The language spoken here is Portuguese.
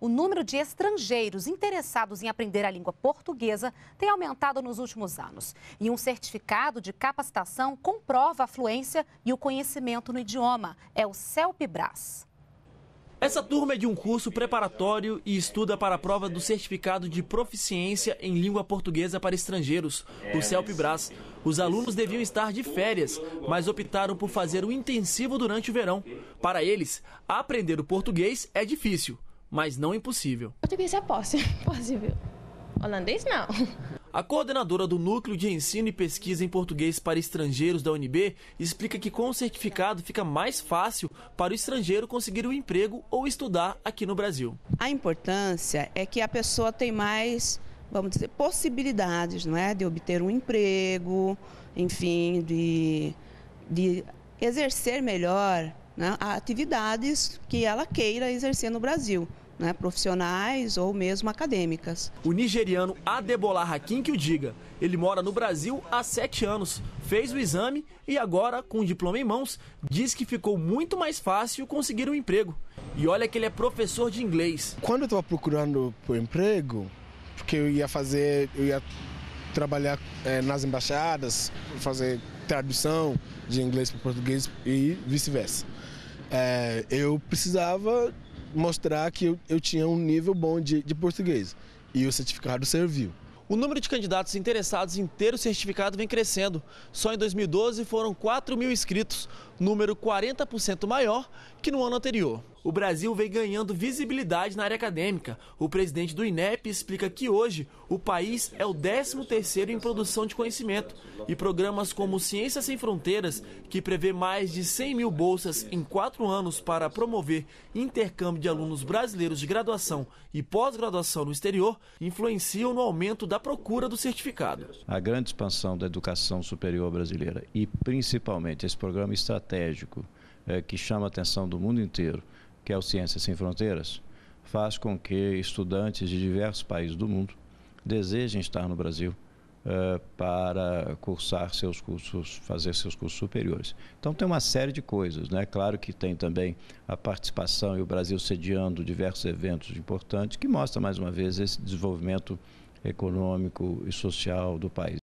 o número de estrangeiros interessados em aprender a língua portuguesa tem aumentado nos últimos anos. E um certificado de capacitação comprova a fluência e o conhecimento no idioma. É o CELPBRAS. Essa turma é de um curso preparatório e estuda para a prova do Certificado de Proficiência em Língua Portuguesa para Estrangeiros, o CELPBRAS. Os alunos deviam estar de férias, mas optaram por fazer o intensivo durante o verão. Para eles, aprender o português é difícil mas não impossível. Português é possível. Holandês não. A coordenadora do Núcleo de Ensino e Pesquisa em Português para Estrangeiros da UNB explica que com o certificado fica mais fácil para o estrangeiro conseguir um emprego ou estudar aqui no Brasil. A importância é que a pessoa tem mais, vamos dizer, possibilidades, não é, de obter um emprego, enfim, de, de exercer melhor né, atividades que ela queira exercer no Brasil né, profissionais ou mesmo acadêmicas. O nigeriano Adebola Hakim que o diga. Ele mora no Brasil há sete anos, fez o exame e agora, com o diploma em mãos, diz que ficou muito mais fácil conseguir um emprego. E olha que ele é professor de inglês. Quando eu estava procurando por emprego, porque eu ia fazer, eu ia trabalhar é, nas embaixadas, fazer tradução de inglês para português e vice-versa. É, eu precisava mostrar que eu, eu tinha um nível bom de, de português. E o certificado serviu. O número de candidatos interessados em ter o certificado vem crescendo. Só em 2012 foram 4 mil inscritos número 40% maior que no ano anterior. O Brasil vem ganhando visibilidade na área acadêmica. O presidente do INEP explica que hoje o país é o 13º em produção de conhecimento e programas como Ciências Sem Fronteiras, que prevê mais de 100 mil bolsas em quatro anos para promover intercâmbio de alunos brasileiros de graduação e pós-graduação no exterior, influenciam no aumento da procura do certificado. A grande expansão da educação superior brasileira e principalmente esse programa estratégico estratégico é, que chama a atenção do mundo inteiro, que é o Ciências Sem Fronteiras, faz com que estudantes de diversos países do mundo desejem estar no Brasil é, para cursar seus cursos, fazer seus cursos superiores. Então tem uma série de coisas, né? Claro que tem também a participação e o Brasil sediando diversos eventos importantes que mostra mais uma vez esse desenvolvimento econômico e social do país.